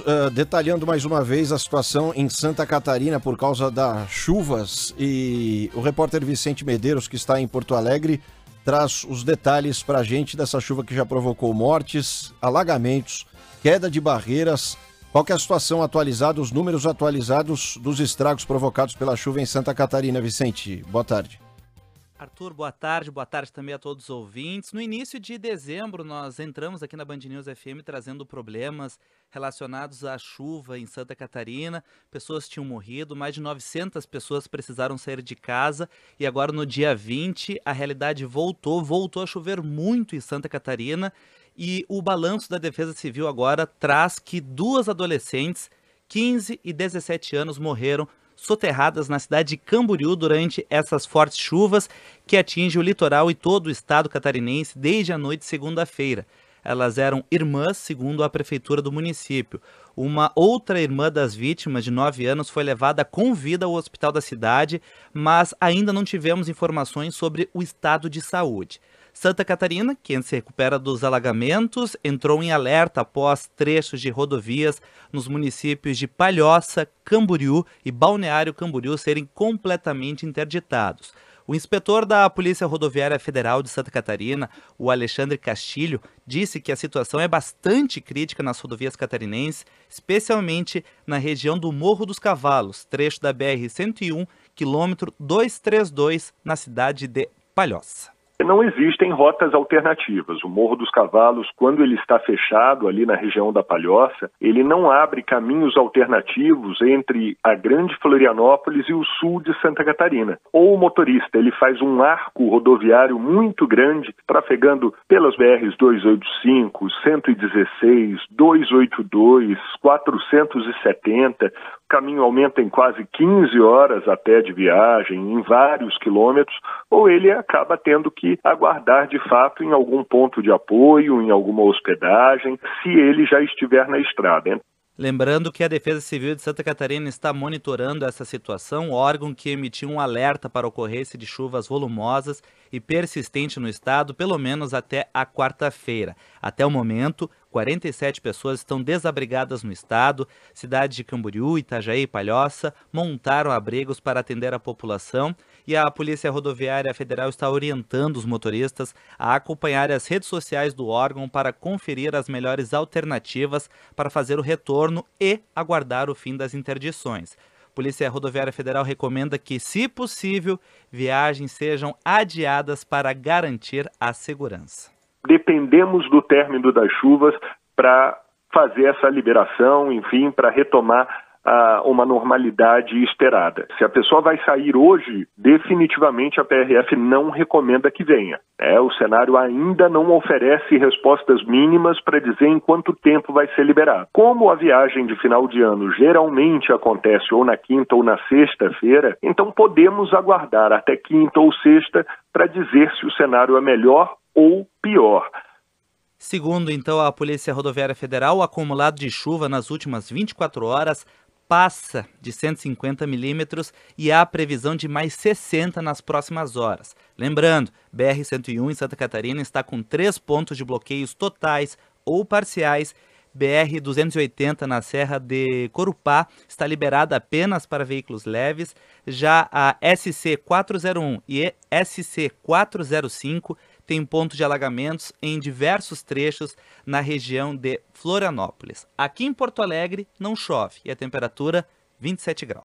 uh, detalhando mais uma vez a situação em Santa Catarina por causa das chuvas e o repórter Vicente Medeiros, que está em Porto Alegre, traz os detalhes para a gente dessa chuva que já provocou mortes, alagamentos, queda de barreiras. Qual é a situação atualizada, os números atualizados dos estragos provocados pela chuva em Santa Catarina, Vicente? Boa tarde. Arthur, boa tarde, boa tarde também a todos os ouvintes. No início de dezembro, nós entramos aqui na Band News FM trazendo problemas relacionados à chuva em Santa Catarina. Pessoas tinham morrido, mais de 900 pessoas precisaram sair de casa. E agora, no dia 20, a realidade voltou, voltou a chover muito em Santa Catarina. E o balanço da Defesa Civil agora traz que duas adolescentes 15 e 17 anos morreram soterradas na cidade de Camboriú durante essas fortes chuvas que atingem o litoral e todo o estado catarinense desde a noite de segunda-feira. Elas eram irmãs, segundo a prefeitura do município. Uma outra irmã das vítimas, de 9 anos, foi levada com vida ao hospital da cidade, mas ainda não tivemos informações sobre o estado de saúde. Santa Catarina, que se recupera dos alagamentos, entrou em alerta após trechos de rodovias nos municípios de Palhoça, Camboriú e Balneário Camboriú serem completamente interditados. O inspetor da Polícia Rodoviária Federal de Santa Catarina, o Alexandre Castilho, disse que a situação é bastante crítica nas rodovias catarinenses, especialmente na região do Morro dos Cavalos, trecho da BR-101, quilômetro 232, na cidade de Palhoça. Não existem rotas alternativas. O Morro dos Cavalos, quando ele está fechado ali na região da Palhoça, ele não abre caminhos alternativos entre a Grande Florianópolis e o sul de Santa Catarina. Ou o motorista, ele faz um arco rodoviário muito grande, trafegando pelas BRs 285, 116, 282, 470, caminho aumenta em quase 15 horas até de viagem, em vários quilômetros, ou ele acaba tendo que aguardar de fato em algum ponto de apoio, em alguma hospedagem, se ele já estiver na estrada. Lembrando que a Defesa Civil de Santa Catarina está monitorando essa situação, órgão que emitiu um alerta para ocorrência de chuvas volumosas e persistente no estado, pelo menos até a quarta-feira. Até o momento, 47 pessoas estão desabrigadas no estado. Cidades de Camboriú, Itajaí e Palhoça montaram abrigos para atender a população e a Polícia Rodoviária Federal está orientando os motoristas a acompanhar as redes sociais do órgão para conferir as melhores alternativas para fazer o retorno e aguardar o fim das interdições. Polícia Rodoviária Federal recomenda que, se possível, viagens sejam adiadas para garantir a segurança dependemos do término das chuvas para fazer essa liberação, enfim, para retomar uh, uma normalidade esperada. Se a pessoa vai sair hoje, definitivamente a PRF não recomenda que venha. É, o cenário ainda não oferece respostas mínimas para dizer em quanto tempo vai ser liberado. Como a viagem de final de ano geralmente acontece ou na quinta ou na sexta-feira, então podemos aguardar até quinta ou sexta para dizer se o cenário é melhor ou pior. Segundo então a Polícia Rodoviária Federal, o acumulado de chuva nas últimas 24 horas passa de 150 milímetros e há previsão de mais 60 nas próximas horas. Lembrando, BR-101 em Santa Catarina está com três pontos de bloqueios totais ou parciais. BR-280 na Serra de Corupá está liberada apenas para veículos leves. Já a SC-401 e SC-405 tem pontos de alagamentos em diversos trechos na região de Florianópolis. Aqui em Porto Alegre não chove e a temperatura 27 graus.